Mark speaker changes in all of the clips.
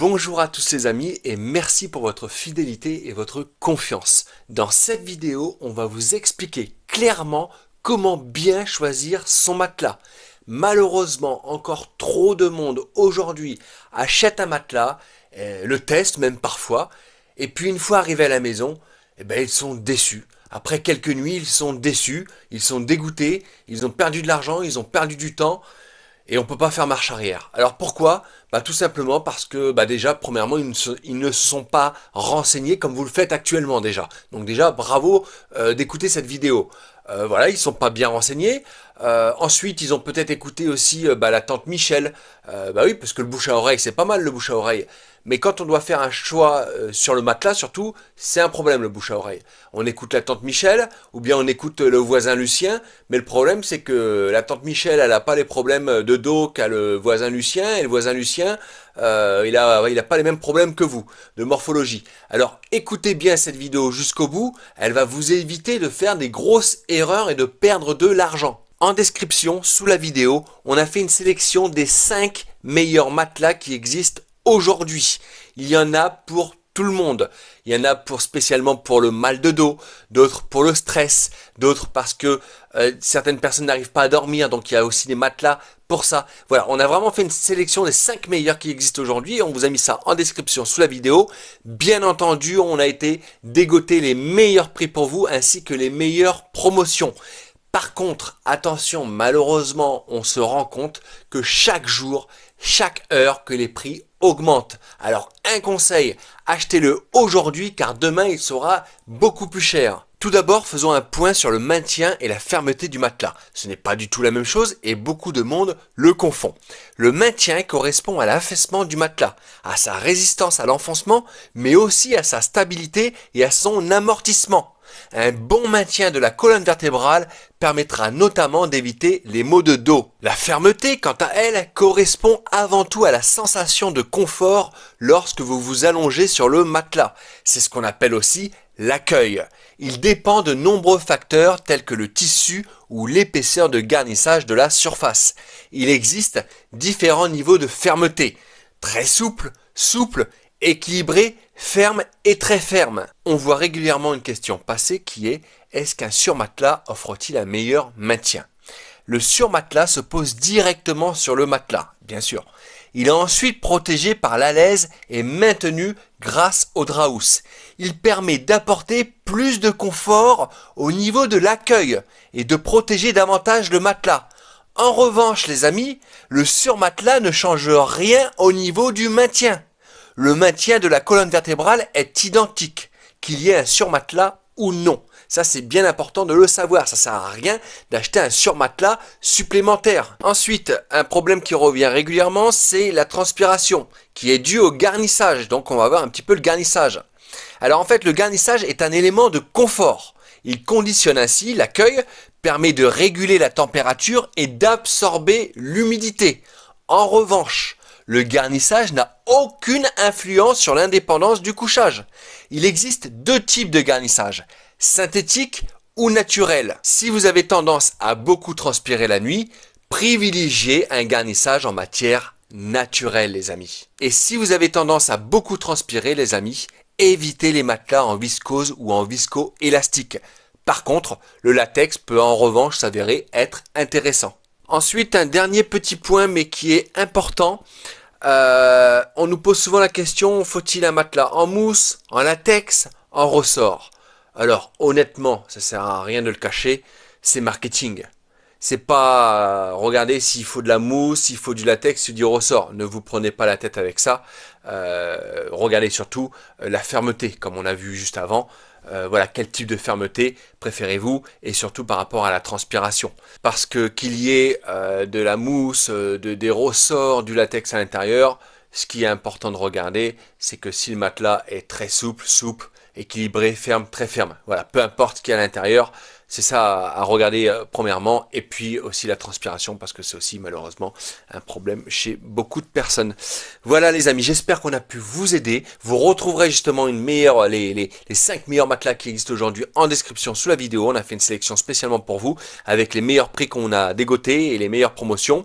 Speaker 1: Bonjour à tous les amis et merci pour votre fidélité et votre confiance. Dans cette vidéo, on va vous expliquer clairement comment bien choisir son matelas. Malheureusement, encore trop de monde aujourd'hui achète un matelas, euh, le teste même parfois, et puis une fois arrivé à la maison, eh ben, ils sont déçus. Après quelques nuits, ils sont déçus, ils sont dégoûtés, ils ont perdu de l'argent, ils ont perdu du temps, et on ne peut pas faire marche arrière. Alors pourquoi bah, Tout simplement parce que bah, déjà, premièrement, ils ne, se, sont pas renseignés comme vous le faites actuellement déjà. Donc déjà, bravo euh, d'écouter cette vidéo. Euh, voilà, ils ne sont pas bien renseignés. Euh, ensuite, ils ont peut-être écouté aussi bah, la tante Michel. bah oui, parce que le bouche à oreille, c'est pas mal le bouche à oreille. Mais quand on doit faire un choix euh, sur le matelas, surtout, c'est un problème le bouche à oreille. On écoute la tante Michel, ou bien on écoute euh, le voisin Lucien, mais le problème c'est que la tante Michel, elle n'a pas les problèmes euh, de dos qu'a le voisin Lucien, et le voisin Lucien, il n'a pas les mêmes problèmes que vous, de morphologie. Alors écoutez bien cette vidéo jusqu'au bout, elle va vous éviter de faire des grosses erreurs et de perdre de l'argent. En description, sous la vidéo, on a fait une sélection des 5 meilleurs matelas qui existent aujourd'hui. Il y en a pour tout le monde. Il y en a pour spécialement pour le mal de dos, d'autres pour le stress, d'autres parce que euh, certaines personnes n'arrivent pas à dormir, donc il y a aussi des matelas pour ça. Voilà, on a vraiment fait une sélection des 5 meilleurs qui existent aujourd'hui. On vous a mis ça en description sous la vidéo. Bien entendu, on a été dégoté les meilleurs prix pour vous ainsi que les meilleures promotions. Par contre, attention, malheureusement, on se rend compte que chaque jour, chaque heure que les prix augmente. Alors un conseil, achetez-le aujourd'hui car demain il sera beaucoup plus cher. Tout d'abord, faisons un point sur le maintien et la fermeté du matelas. Ce n'est pas du tout la même chose et beaucoup de monde le confond. Le maintien correspond à l'affaissement du matelas, à sa résistance à l'enfoncement, mais aussi à sa stabilité et à son amortissement. Un bon maintien de la colonne vertébrale permettra notamment d'éviter les maux de dos. La fermeté, quant à elle, correspond avant tout à la sensation de confort lorsque vous vous allongez sur le matelas. C'est ce qu'on appelle aussi l'accueil. Il dépend de nombreux facteurs tels que le tissu ou l'épaisseur de garnissage de la surface. Il existe différents niveaux de fermeté. Très souple, souple équilibré, ferme et très ferme. On voit régulièrement une question passer qui est est-ce qu'un surmatelas offre-t-il un meilleur maintien Le surmatelas se pose directement sur le matelas, bien sûr. Il est ensuite protégé par l'alaise et maintenu grâce au draus. Il permet d'apporter plus de confort au niveau de l'accueil et de protéger davantage le matelas. En revanche, les amis, le surmatelas ne change rien au niveau du maintien le maintien de la colonne vertébrale est identique, qu'il y ait un surmatelas ou non. Ça, c'est bien important de le savoir. Ça sert à rien d'acheter un surmatelas supplémentaire. Ensuite, un problème qui revient régulièrement, c'est la transpiration, qui est due au garnissage. Donc, on va voir un petit peu le garnissage. Alors, en fait, le garnissage est un élément de confort. Il conditionne ainsi l'accueil, permet de réguler la température et d'absorber l'humidité. En revanche, le garnissage n'a aucune influence sur l'indépendance du couchage. Il existe deux types de garnissage, synthétique ou naturel. Si vous avez tendance à beaucoup transpirer la nuit, privilégiez un garnissage en matière naturelle, les amis. Et si vous avez tendance à beaucoup transpirer, les amis, évitez les matelas en viscose ou en visco élastique. Par contre, le latex peut en revanche s'avérer être intéressant. Ensuite, un dernier petit point, mais qui est important, euh, on nous pose souvent la question, faut-il un matelas en mousse, en latex, en ressort Alors honnêtement, ça sert à rien de le cacher, c'est marketing. C'est pas regarder euh, regardez s'il faut de la mousse, s'il faut du latex ou du ressort. Ne vous prenez pas la tête avec ça. Euh, regardez surtout euh, la fermeté, comme on a vu juste avant. Euh, voilà, quel type de fermeté préférez-vous et surtout par rapport à la transpiration. Parce que qu'il y ait euh, de la mousse, de, des ressorts, du latex à l'intérieur, ce qui est important de regarder, c'est que si le matelas est très souple, souple, équilibré, ferme, très ferme. Voilà, peu importe ce qu'il y a à l'intérieur, c'est ça à regarder euh, premièrement, et puis aussi la transpiration, parce que c'est aussi malheureusement un problème chez beaucoup de personnes. Voilà les amis, j'espère qu'on a pu vous aider. Vous retrouverez justement une meilleure, les, les, 5 meilleurs matelas qui existent aujourd'hui en description sous la vidéo. On a fait une sélection spécialement pour vous, avec les meilleurs prix qu'on a dégotés et les meilleures promotions.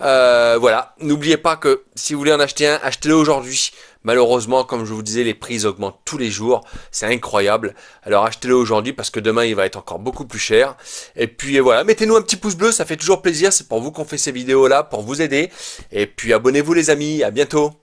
Speaker 1: Euh, voilà, n'oubliez pas que si vous voulez en acheter un, achetez-le aujourd'hui. Malheureusement, comme je vous disais, les prix augmentent tous les jours. C'est incroyable. Alors achetez-le aujourd'hui parce que demain, il va être encore beaucoup plus cher. Et puis voilà, mettez-nous un petit pouce bleu, ça fait toujours plaisir, c'est pour vous qu'on fait ces vidéos là, pour vous aider. Et puis abonnez-vous les amis, à bientôt